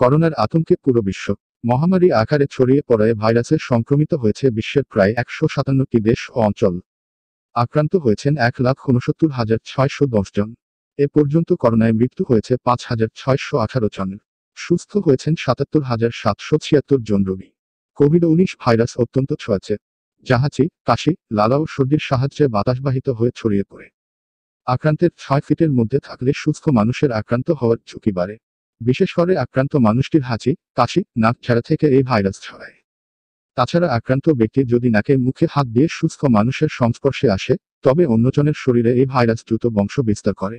করোনার আতঙ্কে পুরো বিশ্ব মহামারী আকারে ছড়িয়ে পড়ায় ভাইরাসের সংক্রমিত হয়েছে বিশ্বের প্রায় একশো সাতান্নটি দেশ ও অঞ্চল আক্রান্ত হয়েছেন এক লাখ উনসত্তর হাজার ছয়শো দশ জন এ পর্যন্ত করোনায় মৃত্যু হয়েছে পাঁচ হাজার ছয়শো আঠারো জনের সুস্থ হয়েছেন সাতাত্তর হাজার সাতশো ছিয়াত্তর জন রোগী কোভিড উনিশ ভাইরাস অত্যন্ত ছোঁয়াচে জাহাজি কাশি লালা ও সর্দির সাহায্যে বাতাসবাহিত হয়ে ছড়িয়ে পড়ে আক্রান্তের ছয় ফিটের মধ্যে থাকলে সুস্থ মানুষের আক্রান্ত হওয়ার ঝুঁকি বাড়ে বিশেষ করে আক্রান্ত মানুষটির হাঁচি কাশি নাক ছাড়া থেকে এই ভাইরাস ছড়ায় তাছাড়া আক্রান্ত ব্যক্তি যদি নাকে মুখে হাত দিয়ে সুস্থ মানুষের সংস্পর্শে আসে তবে অন্যজনের শরীরে এই ভাইরাস দ্রুত বংশ বিস্তার করে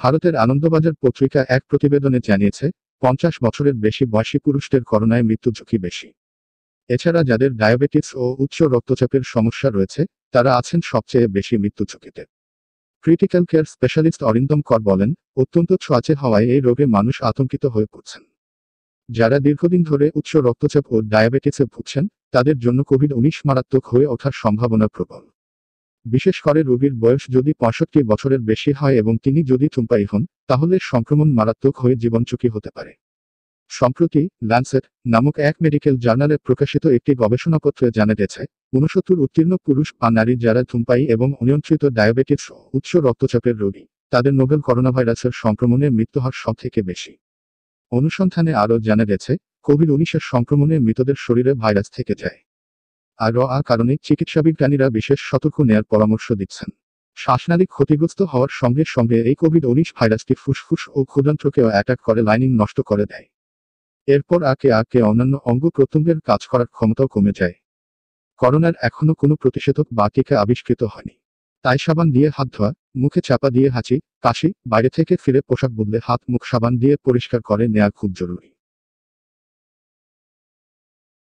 ভারতের আনন্দবাজার পত্রিকা এক প্রতিবেদনে জানিয়েছে পঞ্চাশ বছরের বেশি বয়সী পুরুষদের করোনায় মৃত্যু ঝুঁকি বেশি এছাড়া যাদের ডায়াবেটিস ও উচ্চ রক্তচাপের সমস্যা রয়েছে তারা আছেন সবচেয়ে বেশি মৃত্যু ঝুঁকিতে ক্রিটিক্যাল কেয়ার স্পেশালিস্ট অরিন্দম কর বলেন অত্যন্ত ছোঁয়াচে হওয়ায় এই রোগে মানুষ আতঙ্কিত হয়ে পড়ছেন যারা দীর্ঘদিন ধরে উচ্চ রক্তচাপ ও ডায়াবেটিসে ভুগছেন তাদের জন্য কোভিড উনিশ মারাত্মক হয়ে ওঠার সম্ভাবনা প্রবল বিশেষ করে রোগীর বয়স যদি পঁয়ষট্টি বছরের বেশি হয় এবং তিনি যদি চুম্পাই হন তাহলে সংক্রমণ মারাত্মক হয়ে জীবনঝুঁকি হতে পারে সম্প্রতি ল্যান্সেট নামক এক মেডিকেল জার্নালে প্রকাশিত একটি গবেষণাপত্রে জানা গেছে উনসত্তর উত্তীর্ণ পুরুষ বা নারী যারা ধূমপাই এবং অনিয়ন্ত্রিত ডায়াবেটিস উচ্চ রক্তচাপের রোগী তাদের নোভেল করোনাভাইরাসের সংক্রমণে মৃত্যুহার সব থেকে বেশি অনুসন্ধানে আরও জানা গেছে কোভিড উনিশের সংক্রমণে মৃতদের শরীরে ভাইরাস থেকে যায় আর আ কারণে চিকিৎসাবিজ্ঞানীরা বিশেষ সতর্ক নেয়ার পরামর্শ দিচ্ছেন শ্বাসনালী ক্ষতিগ্রস্ত হওয়ার সঙ্গে সঙ্গে এই কোভিড উনিশ ভাইরাসটি ফুসফুস ও ক্ষুদ্রান্তকেও অ্যাটাক করে লাইনিং নষ্ট করে দেয় এরপর আকে আকে অন্যান্য অঙ্গ প্রত্যঙ্গের কাজ করার ক্ষমতাও কমে যায় করোনার এখনও কোনো প্রতিষেধক বা টিকা আবিষ্কৃত হয়নি তাই সাবান দিয়ে হাত ধোয়া মুখে চাপা দিয়ে হাঁচি কাশি বাইরে থেকে ফিরে পোশাক বদলে হাত মুখ সাবান দিয়ে পরিষ্কার করে নেওয়া খুব জরুরি